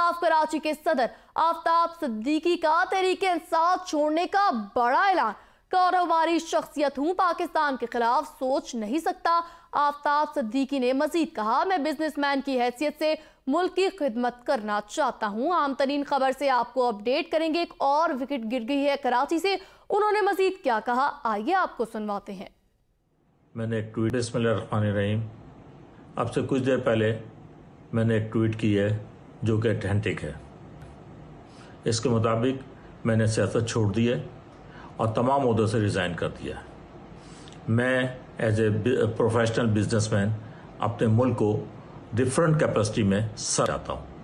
इंसाफ कराची के सदर आफ्ताब सिद्दीकी का तरीके इंसाफ छोड़ने का बड़ा ऐलान कारोबारी शख्सियत हूँ पाकिस्तान के खिलाफ सोच नहीं सकता आफ्ताब सिद्दीकी ने मजीद कहा मैं बिजनेसमैन की हैसियत से मुल्क की खिदमत करना चाहता हूँ आम तरीन खबर से आपको अपडेट करेंगे एक और विकेट गिर गई है कराची से उन्होंने मजीद क्या कहा आइए आपको सुनवाते हैं मैंने एक ट्वीट इसमें रहीम आपसे कुछ देर पहले मैंने एक ट्वीट की है जो कि अथेंटिक है इसके मुताबिक मैंने सियासत छोड़ दी है और तमाम उहदों से रिज़ाइन कर दिया है मैं एज ए प्रोफेशनल बिजनेसमैन अपने मुल्क को डिफरेंट कैपेसिटी में सर जाता हूँ